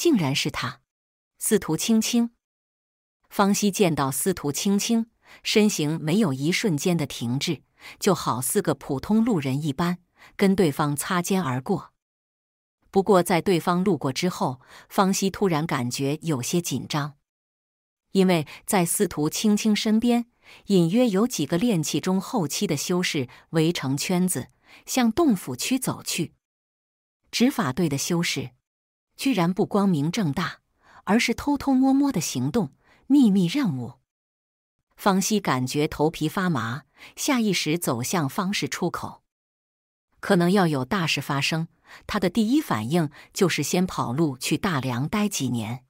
竟然是他，司徒青青。方希见到司徒青青，身形没有一瞬间的停滞，就好似个普通路人一般，跟对方擦肩而过。不过在对方路过之后，方希突然感觉有些紧张，因为在司徒青青身边，隐约有几个练气中后期的修士围成圈子，向洞府区走去。执法队的修士。居然不光明正大，而是偷偷摸摸的行动，秘密任务。方西感觉头皮发麻，下意识走向方氏出口。可能要有大事发生，他的第一反应就是先跑路去大梁待几年。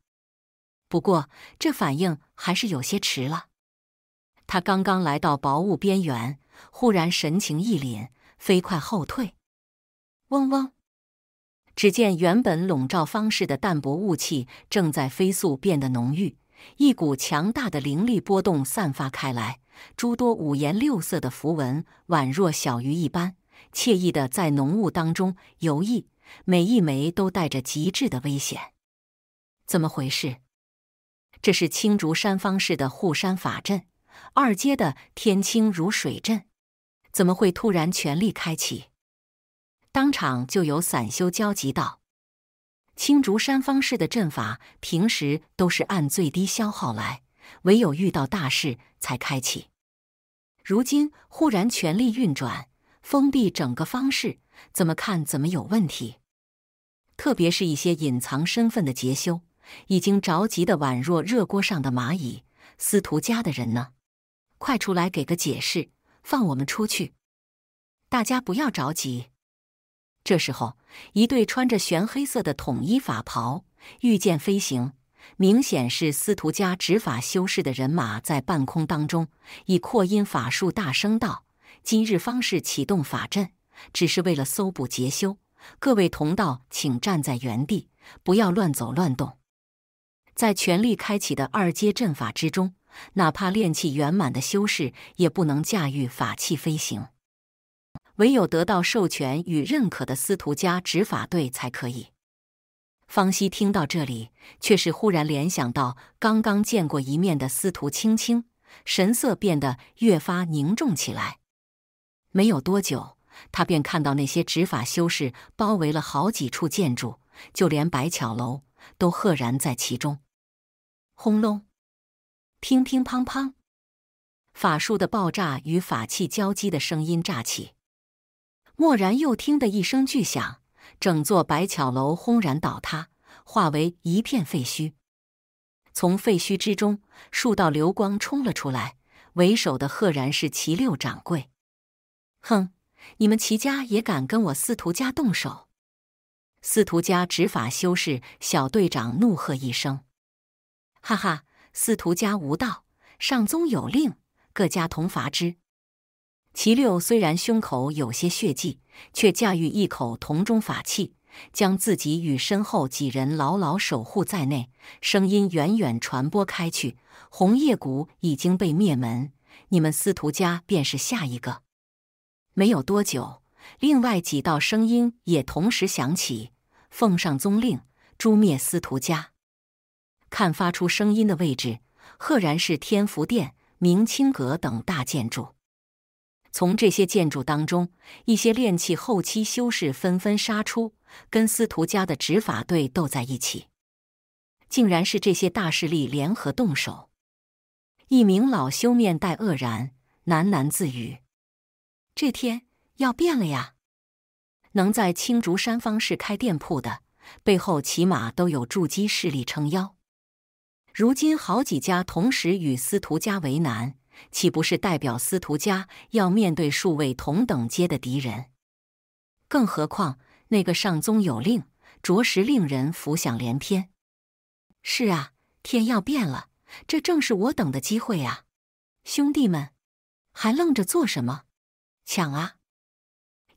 不过这反应还是有些迟了，他刚刚来到薄雾边缘，忽然神情一凛，飞快后退。嗡嗡。只见原本笼罩方氏的淡薄雾气正在飞速变得浓郁，一股强大的灵力波动散发开来，诸多五颜六色的符文宛若小鱼一般惬意的在浓雾当中游弋，每一枚都带着极致的危险。怎么回事？这是青竹山方氏的护山法阵，二阶的天青如水阵，怎么会突然全力开启？当场就有散修焦急道：“青竹山方士的阵法平时都是按最低消耗来，唯有遇到大事才开启。如今忽然全力运转，封闭整个方式，怎么看怎么有问题。特别是一些隐藏身份的劫修，已经着急的宛若热锅上的蚂蚁。”司徒家的人呢？快出来给个解释，放我们出去！大家不要着急。这时候，一对穿着玄黑色的统一法袍、御剑飞行，明显是司徒家执法修士的人马，在半空当中以扩音法术大声道：“今日方士启动法阵，只是为了搜捕劫修。各位同道，请站在原地，不要乱走乱动。在全力开启的二阶阵法之中，哪怕炼气圆满的修士，也不能驾驭法器飞行。”唯有得到授权与认可的司徒家执法队才可以。方西听到这里，却是忽然联想到刚刚见过一面的司徒青青，神色变得越发凝重起来。没有多久，他便看到那些执法修士包围了好几处建筑，就连白巧楼都赫然在其中。轰隆，乒乒乓乓，法术的爆炸与法器交击的声音炸起。蓦然又听得一声巨响，整座百巧楼轰然倒塌，化为一片废墟。从废墟之中，数道流光冲了出来，为首的赫然是齐六掌柜。哼，你们齐家也敢跟我司徒家动手？司徒家执法修士小队长怒喝一声：“哈哈，司徒家无道，上宗有令，各家同罚之。”齐六虽然胸口有些血迹，却驾驭一口铜钟法器，将自己与身后几人牢牢守护在内。声音远远传播开去：“红叶谷已经被灭门，你们司徒家便是下一个。”没有多久，另外几道声音也同时响起：“奉上宗令，诛灭司徒家。”看发出声音的位置，赫然是天福殿、明清阁等大建筑。从这些建筑当中，一些炼器后期修士纷纷杀出，跟司徒家的执法队斗在一起。竟然是这些大势力联合动手！一名老修面带愕然，喃喃自语：“这天要变了呀！能在青竹山方式开店铺的，背后起码都有筑基势力撑腰。如今好几家同时与司徒家为难。”岂不是代表司徒家要面对数位同等阶的敌人？更何况那个上宗有令，着实令人浮想联翩。是啊，天要变了，这正是我等的机会啊！兄弟们，还愣着做什么？抢啊！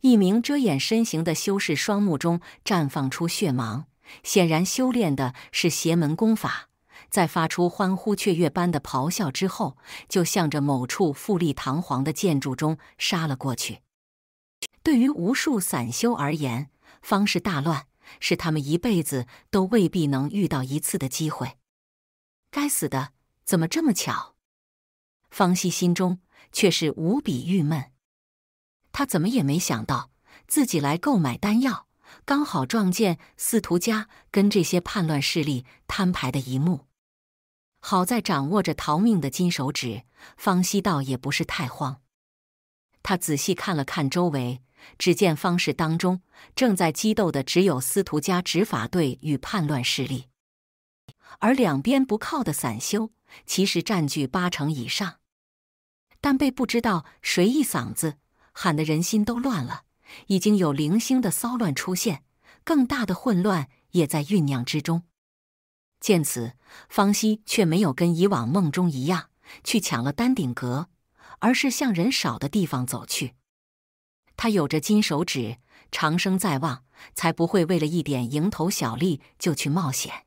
一名遮掩身形的修士双目中绽放出血芒，显然修炼的是邪门功法。在发出欢呼雀跃般的咆哮之后，就向着某处富丽堂皇的建筑中杀了过去。对于无数散修而言，方氏大乱是他们一辈子都未必能遇到一次的机会。该死的，怎么这么巧？方西心中却是无比郁闷。他怎么也没想到，自己来购买丹药，刚好撞见司徒家跟这些叛乱势力摊牌的一幕。好在掌握着逃命的金手指，方希道也不是太慌。他仔细看了看周围，只见方氏当中正在激斗的只有司徒家执法队与叛乱势力，而两边不靠的散修其实占据八成以上。但被不知道谁一嗓子喊得人心都乱了，已经有零星的骚乱出现，更大的混乱也在酝酿之中。见此，方希却没有跟以往梦中一样去抢了丹顶阁，而是向人少的地方走去。他有着金手指，长生在望，才不会为了一点蝇头小利就去冒险。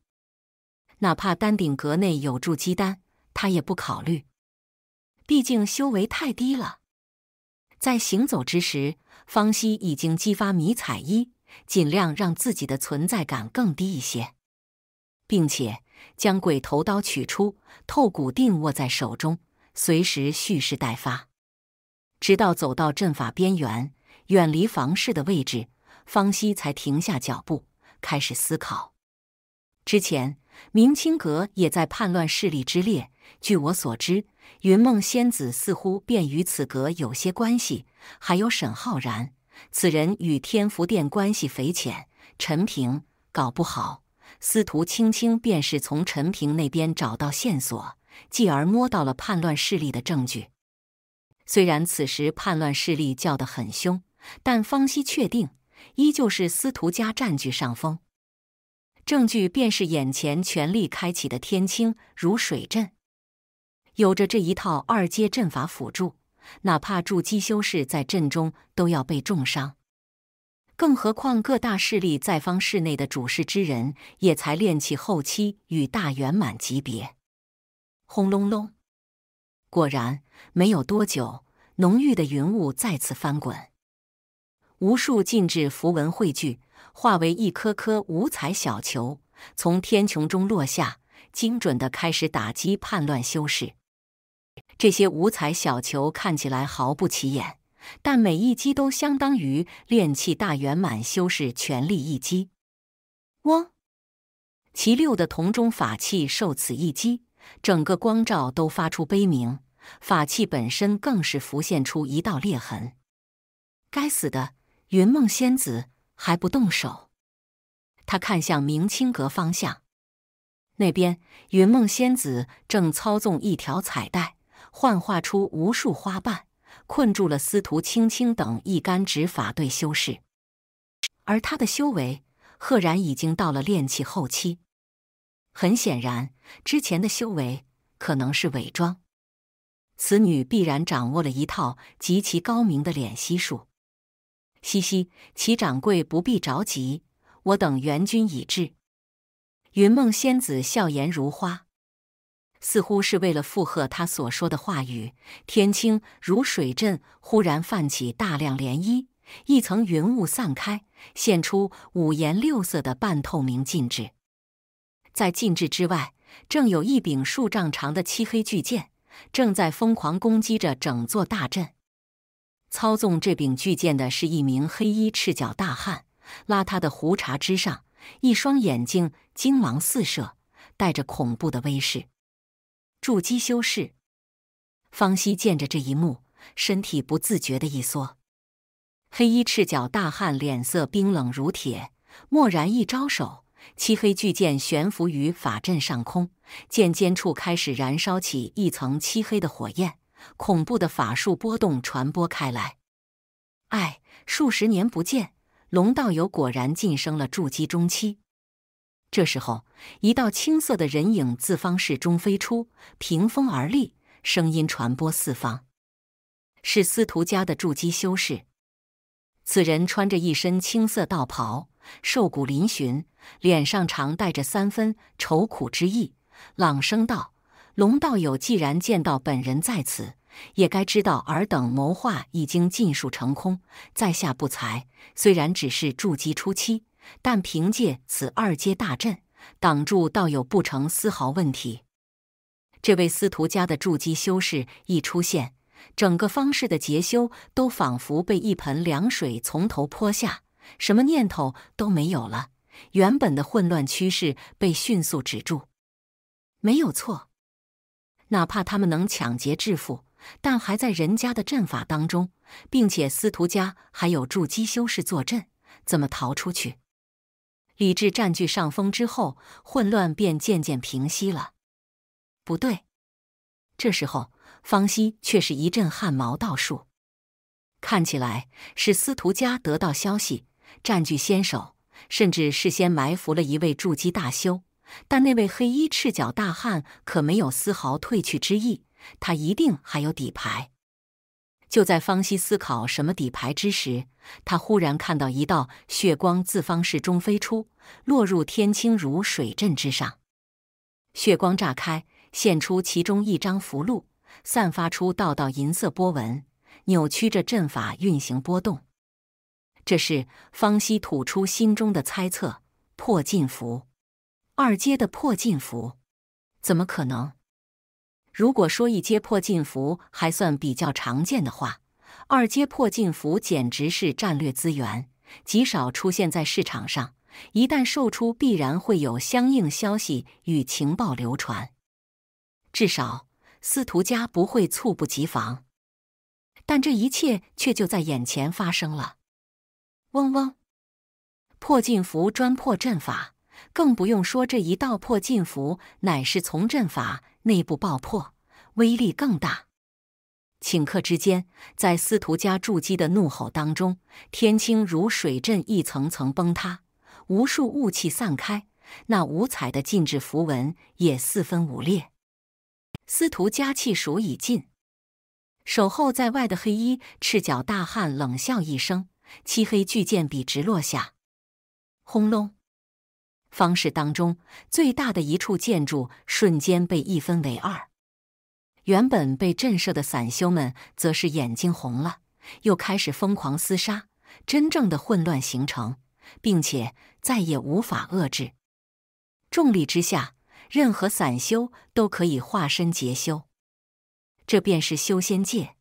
哪怕丹顶阁内有筑基丹，他也不考虑，毕竟修为太低了。在行走之时，方希已经激发迷彩衣，尽量让自己的存在感更低一些。并且将鬼头刀取出，透骨钉握在手中，随时蓄势待发。直到走到阵法边缘，远离房事的位置，方西才停下脚步，开始思考。之前，明清阁也在叛乱势力之列。据我所知，云梦仙子似乎便与此阁有些关系。还有沈浩然，此人与天福殿关系匪浅。陈平，搞不好。司徒青青便是从陈平那边找到线索，继而摸到了叛乱势力的证据。虽然此时叛乱势力叫得很凶，但方希确定依旧是司徒家占据上风。证据便是眼前全力开启的天青如水阵，有着这一套二阶阵法辅助，哪怕筑基修士在阵中都要被重伤。更何况，各大势力在方室内的主事之人也才练气后期与大圆满级别。轰隆隆！果然，没有多久，浓郁的云雾再次翻滚，无数禁制符文汇聚，化为一颗颗五彩小球，从天穹中落下，精准的开始打击叛乱修士。这些五彩小球看起来毫不起眼。但每一击都相当于炼气大圆满修士全力一击。嗡！其六的铜钟法器受此一击，整个光照都发出悲鸣，法器本身更是浮现出一道裂痕。该死的，云梦仙子还不动手？他看向明清阁方向，那边云梦仙子正操纵一条彩带，幻化出无数花瓣。困住了司徒青青等一干执法队修士，而他的修为赫然已经到了炼气后期。很显然，之前的修为可能是伪装。此女必然掌握了一套极其高明的敛息术。嘻嘻，齐掌柜不必着急，我等援军已至。云梦仙子笑颜如花。似乎是为了附和他所说的话语，天青如水阵忽然泛起大量涟漪，一层云雾散开，现出五颜六色的半透明禁制。在禁制之外，正有一柄数丈长的漆黑巨剑，正在疯狂攻击着整座大阵。操纵这柄巨剑的是一名黑衣赤脚大汉，邋遢的胡茬之上，一双眼睛精芒四射，带着恐怖的威势。筑基修士方希见着这一幕，身体不自觉地一缩。黑衣赤脚大汉脸色冰冷如铁，蓦然一招手，漆黑巨剑悬浮于法阵上空，剑尖处开始燃烧起一层漆黑的火焰，恐怖的法术波动传播开来。哎，数十年不见，龙道友果然晋升了筑基中期。这时候，一道青色的人影自方室中飞出，凭风而立，声音传播四方。是司徒家的筑基修士。此人穿着一身青色道袍，瘦骨嶙峋，脸上常带着三分愁苦之意，朗声道：“龙道友，既然见到本人在此，也该知道尔等谋划已经尽数成空。在下不才，虽然只是筑基初期。”但凭借此二阶大阵挡住，倒有不成丝毫问题。这位司徒家的筑基修士一出现，整个方氏的劫修都仿佛被一盆凉水从头泼下，什么念头都没有了，原本的混乱趋势被迅速止住。没有错，哪怕他们能抢劫致富，但还在人家的阵法当中，并且司徒家还有筑基修士坐镇，怎么逃出去？理智占据上风之后，混乱便渐渐平息了。不对，这时候方西却是一阵汗毛倒竖，看起来是司徒家得到消息，占据先手，甚至事先埋伏了一位筑基大修。但那位黑衣赤脚大汉可没有丝毫退去之意，他一定还有底牌。就在方西思考什么底牌之时，他忽然看到一道血光自方室中飞出，落入天青如水阵之上。血光炸开，现出其中一张符箓，散发出道道银色波纹，扭曲着阵法运行波动。这是方西吐出心中的猜测：破禁符，二阶的破禁符，怎么可能？如果说一阶破禁符还算比较常见的话，二阶破禁符简直是战略资源，极少出现在市场上。一旦售出，必然会有相应消息与情报流传，至少司徒家不会猝不及防。但这一切却就在眼前发生了。嗡嗡，破禁符专破阵法。更不用说这一道破禁符，乃是从阵法内部爆破，威力更大。顷刻之间，在司徒家筑基的怒吼当中，天青如水阵一层层崩塌，无数雾气散开，那五彩的禁制符文也四分五裂。司徒家气数已尽，守候在外的黑衣赤脚大汉冷笑一声，漆黑巨剑笔直落下，轰隆。方式当中最大的一处建筑瞬间被一分为二，原本被震慑的散修们则是眼睛红了，又开始疯狂厮杀，真正的混乱形成，并且再也无法遏制。重力之下，任何散修都可以化身劫修，这便是修仙界。